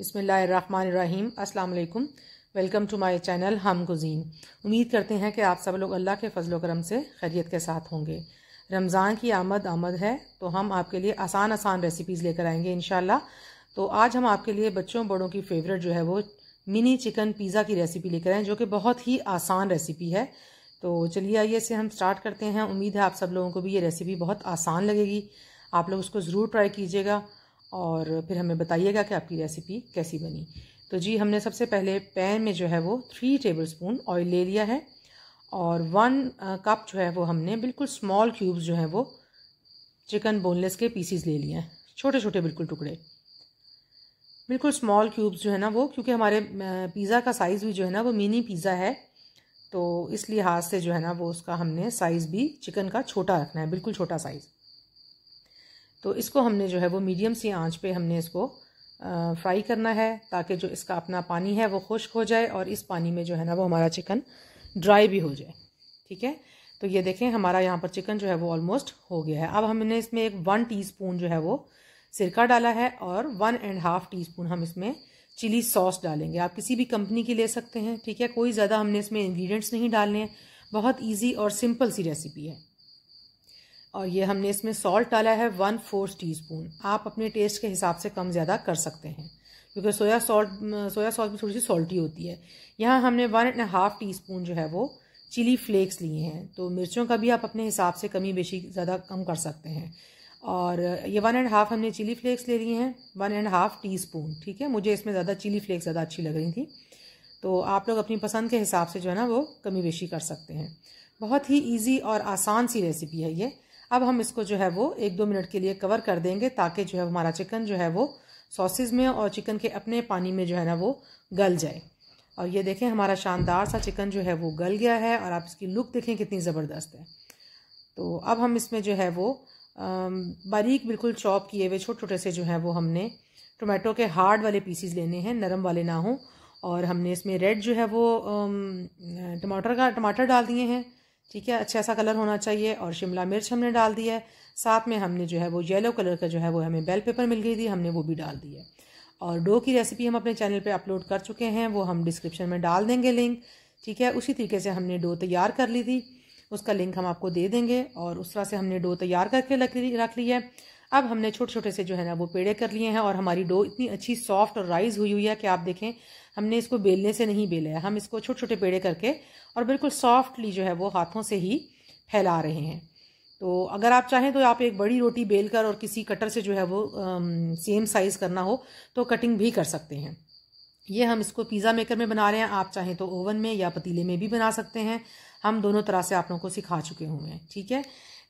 बिसमीम् अल्लाम welcome to my channel हम गुजीन उम्मीद करते हैं कि आप सब लोग अल्लाह के फजल करम से खैरियत के साथ होंगे रमज़ान की आमद आमद है तो हम आपके लिए आसान आसान रेसिपीज़ लेकर आएंगे इन तो आज हम आपके लिए बच्चों बड़ों की फेवरेट जो है वो मिनी चिकन पिज़्ज़ा की रेसिपी लेकर आए जो कि बहुत ही आसान रेसिपी है तो चलिए आइए इसे हम स्टार्ट करते हैं उम्मीद है आप सब लोगों को भी ये रेसिपी बहुत आसान लगेगी आप लोग उसको ज़रूर ट्राई कीजिएगा और फिर हमें बताइएगा कि आपकी रेसिपी कैसी बनी तो जी हमने सबसे पहले पैन में जो है वो थ्री टेबल स्पून ऑयल ले लिया है और वन कप जो है वो हमने बिल्कुल स्मॉल क्यूब्स जो हैं वो चिकन बोनलेस के पीसीज ले लिए हैं छोटे छोटे बिल्कुल टुकड़े बिल्कुल स्मॉल क्यूब्स जो है ना वो क्योंकि हमारे पिज़्ज़ा का साइज़ भी जो है ना वो मिनी पिज़्ज़ा है तो इस लिहाज से जो है ना वो उसका हमने साइज़ भी चिकन का छोटा रखना है बिल्कुल छोटा साइज़ तो इसको हमने जो है वो मीडियम सी आंच पे हमने इसको फ्राई करना है ताकि जो इसका अपना पानी है वो खुश्क हो जाए और इस पानी में जो है ना वो हमारा चिकन ड्राई भी हो जाए ठीक है तो ये देखें हमारा यहाँ पर चिकन जो है वो ऑलमोस्ट हो गया है अब हमने इसमें एक वन टी जो है वो सिरका डाला है और one and half teaspoon हम इसमें चिली सॉस डालेंगे आप किसी भी कंपनी की ले सकते हैं ठीक है कोई ज़्यादा हमने इसमें इंग्रेडिएंट्स नहीं डालने हैं बहुत इजी और सिंपल सी रेसिपी है और ये हमने इसमें सॉल्ट डाला है वन फोर्थ टी स्पून आप अपने टेस्ट के हिसाब से कम ज़्यादा कर सकते हैं क्योंकि सोया सॉल्ट सोया सॉस भी थोड़ी सी सॉल्टी होती है यहाँ हमने one and half teaspoon जो है वो चिली फ्लेक्स लिए हैं तो मिर्चों का भी आप अपने हिसाब से कमी बेशी ज़्यादा कम कर सकते हैं और ये वन एंड हाफ़ हमने चिली फ्लेक्स ले लिए हैं one and half teaspoon ठीक है मुझे इसमें ज़्यादा चिली फ्लेक्स ज़्यादा अच्छी लग रही थी तो आप लोग अपनी पसंद के हिसाब से जो है ना वो कमी बेशी कर सकते हैं बहुत ही ईजी और आसान सी रेसिपी है ये अब हम इसको जो है वो एक दो मिनट के लिए कवर कर देंगे ताकि जो है हमारा चिकन जो है वो सॉसेज में और चिकन के अपने पानी में जो है ना वो गल जाए और ये देखें हमारा शानदार सा चिकन जो है वो गल गया है और आप इसकी लुक देखें कितनी ज़बरदस्त है तो अब हम इसमें जो है वो बारीक बिल्कुल चॉप किए हुए छोटे छोटे से जो है वो हमने टोमेटो के हार्ड वाले पीसीज लेने हैं नरम वाले ना हों और हमने इसमें रेड जो है वो टमाटर का टमाटर डाल दिए हैं ठीक है अच्छा सा कलर होना चाहिए और शिमला मिर्च हमने डाल दी है साथ में हमने जो है वो येलो कलर का जो है वो हमें बेल पेपर मिल गई थी हमने वो भी डाल दी है और डो की रेसिपी हम अपने चैनल पे अपलोड कर चुके हैं वो हम डिस्क्रिप्शन में डाल देंगे लिंक ठीक है उसी तरीके से हमने डो तैयार कर ली थी उसका लिंक हम आपको दे देंगे और उस तरह से हमने डो तैयार करके रख ली है अब हमने छोटे छोटे से जो है ना वो पेड़े कर लिए हैं और हमारी डो इतनी अच्छी सॉफ्ट और राइज हुई हुई है कि आप देखें हमने इसको बेलने से नहीं बेला है हम इसको छोटे छोटे पेड़े करके और बिल्कुल सॉफ्टली जो है वो हाथों से ही फैला रहे हैं तो अगर आप चाहें तो आप एक बड़ी रोटी बेल कर और किसी कटर से जो है वो सेम साइज़ करना हो तो कटिंग भी कर सकते हैं ये हम इसको पिज़्ज़ा मेकर में बना रहे हैं आप चाहें तो ओवन में या पतीले में भी बना सकते हैं हम दोनों तरह से आप लोगों को सिखा चुके हुए हैं ठीक है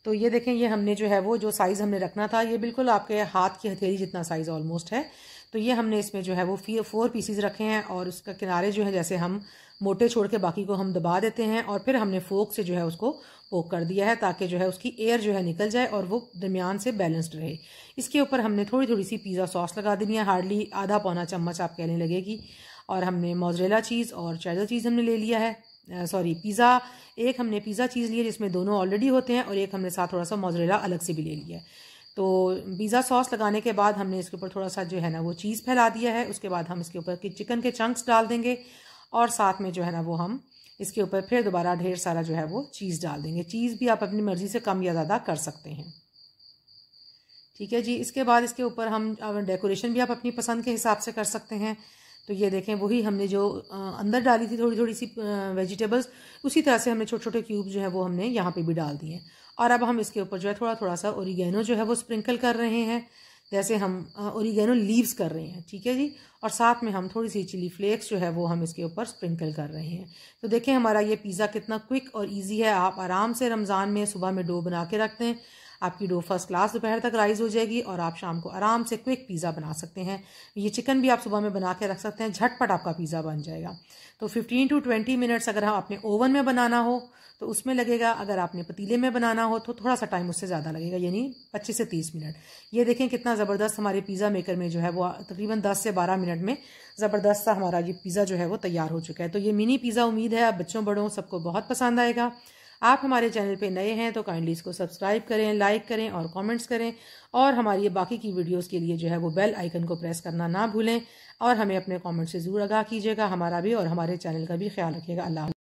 तो ये देखें ये हमने जो है वो जो साइज़ हमने रखना था ये बिल्कुल आपके हाथ की हथेली जितना साइज़ ऑलमोस्ट है तो ये हमने इसमें जो है वो फी फोर पीसीज रखे हैं और उसका किनारे जो है जैसे हम मोटे छोड़ के बाकी को हम दबा देते हैं और फिर हमने फोक से जो है उसको पोक कर दिया है ताकि जो है उसकी एयर जो है निकल जाए और वो दरमियान से बैलेंस्ड रहे इसके ऊपर हमने थोड़ी थोड़ी सी पिज़्ज़ा सॉस लगा देनी है हार्डली आधा पौना चम्मच आप कहने लगेगी और हमने मोजरेला चीज़ और चैदल चीज़ हमने ले लिया है सॉरी पिज़्ज़ा एक हमने पिज़्ज़ा चीज़ लिया जिसमें दोनों ऑलरेडी होते हैं और एक हमने साथ थोड़ा सा मोजरेला अलग से भी ले लिया है तो पिज़्ज़ा सॉस लगाने के बाद हमने इसके ऊपर थोड़ा सा जो है ना वो चीज़ फैला दिया है उसके बाद हम इसके ऊपर कि चिकन के चंक्स डाल देंगे और साथ में जो है ना वो हम इसके ऊपर फिर दोबारा ढेर सारा जो है वो चीज़ डाल देंगे चीज़ भी आप अपनी मर्ज़ी से कम या ज़्यादा कर सकते हैं ठीक है जी इसके बाद इसके ऊपर हम डेकोरेशन भी आप अपनी पसंद के हिसाब से कर सकते हैं तो ये देखें वही हमने जो अंदर डाली थी थोड़ी थोड़ी सी वेजिटेबल्स उसी तरह से हमने छोटे छोटे क्यूब जो है वो हमने यहाँ पे भी डाल दिए हैं और अब हम इसके ऊपर जो है थोड़ा थोड़ा सा ओरिगेनो जो है वो स्प्रिंकल कर रहे हैं जैसे हम ओरिगेनो लीव्स कर रहे हैं ठीक है जी और साथ में हम थोड़ी सी चिली फ्लेक्स जो है वो हम इसके ऊपर स्प्रिंकल कर रहे हैं तो देखें हमारा ये पिज़्ज़ा कितना क्विक और ईजी है आप आराम से रमज़ान में सुबह में डो बना के रखते हैं आपकी डो फर्स्ट क्लास दोपहर तक राइज हो जाएगी और आप शाम को आराम से क्विक पिज़्ज़ा बना सकते हैं ये चिकन भी आप सुबह में बना के रख सकते हैं झटपट आपका पिज़्ज़ा बन जाएगा तो फिफ्टीन टू ट्वेंटी मिनट्स अगर हम अपने ओवन में बनाना हो तो उसमें लगेगा अगर आपने पतीले में बनाना हो तो थोड़ा सा टाइम उससे ज़्यादा लगेगा यानी 25 से 30 मिनट ये देखें कितना ज़बरदस्त हमारे पिज़्ज़ा मेकर में जो है वो तकरीबन 10 से 12 मिनट में ज़बरदस्त सा हमारा ये पिज़्ज़ा जो है वो तैयार हो चुका है तो ये मिनी पिज़्ज़ा उम्मीद है आप बच्चों बड़ों सबको बहुत पसंद आएगा आप हमारे चैनल पे नए हैं तो काइंडली इसको सब्सक्राइब करें लाइक करें और कमेंट्स करें और हमारी ये बाकी की वीडियोस के लिए जो है वो बेल आइकन को प्रेस करना ना भूलें और हमें अपने कमेंट्स से ज़रूर आगाह कीजिएगा हमारा भी और हमारे चैनल का भी ख्याल रखिएगा अल्लाह